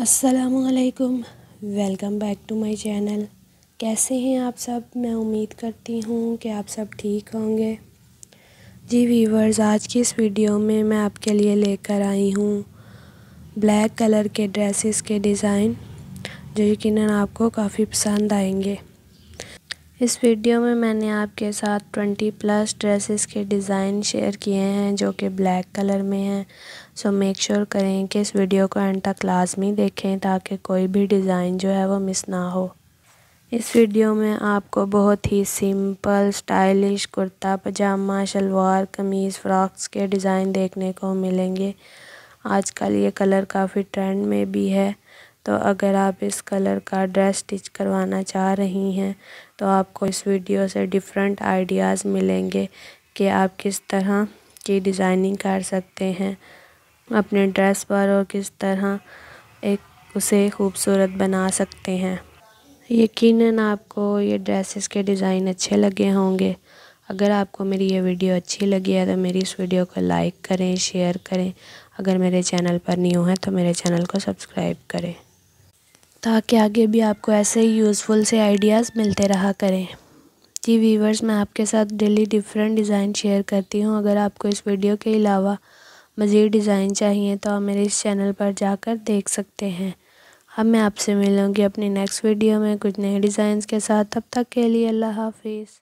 असलकम welcome back to my channel कैसे हैं आप सब मैं उम्मीद करती हूँ कि आप सब ठीक होंगे जी वीवर्स आज की इस वीडियो में मैं आपके लिए लेकर आई हूँ ब्लैक कलर के ड्रेसेस के डिज़ाइन जो यकीन आपको काफ़ी पसंद आएंगे इस वीडियो में मैंने आपके साथ 20 प्लस ड्रेसेस के डिज़ाइन शेयर किए हैं जो कि ब्लैक कलर में हैं सो मेक श्योर करें कि इस वीडियो को एंड तक लाजमी देखें ताकि कोई भी डिज़ाइन जो है वो मिस ना हो इस वीडियो में आपको बहुत ही simple stylish kurta pyjama salwar kameez frocks के डिज़ाइन देखने को मिलेंगे आजकल ये कलर काफ़ी ट्रेंड में भी है तो अगर आप इस कलर का ड्रेस स्टिच करवाना चाह रही हैं तो आपको इस वीडियो से डिफरेंट आइडियाज़ मिलेंगे कि आप किस तरह की डिज़ाइनिंग कर सकते हैं अपने ड्रेस पर और किस तरह एक उसे खूबसूरत बना सकते हैं यकीनन आपको ये ड्रेसेस के डिज़ाइन अच्छे लगे होंगे अगर आपको मेरी ये वीडियो अच्छी लगी है तो मेरी इस वीडियो को लाइक करें शेयर करें अगर मेरे चैनल पर न्यू है तो मेरे चैनल को सब्सक्राइब करें ताकि आगे भी आपको ऐसे ही यूज़फुल से आइडियाज़ मिलते रहा करें जी वीवर्स मैं आपके साथ डेली डिफरेंट डिज़ाइन शेयर करती हूँ अगर आपको इस वीडियो के अलावा मज़ीद डिज़ाइन चाहिए तो आप मेरे इस चैनल पर जाकर देख सकते हैं अब मैं आपसे मिलूँगी अपनी नेक्स्ट वीडियो में कुछ नए डिज़ाइन के साथ तब तक के लिए अल्लाह हाफिज़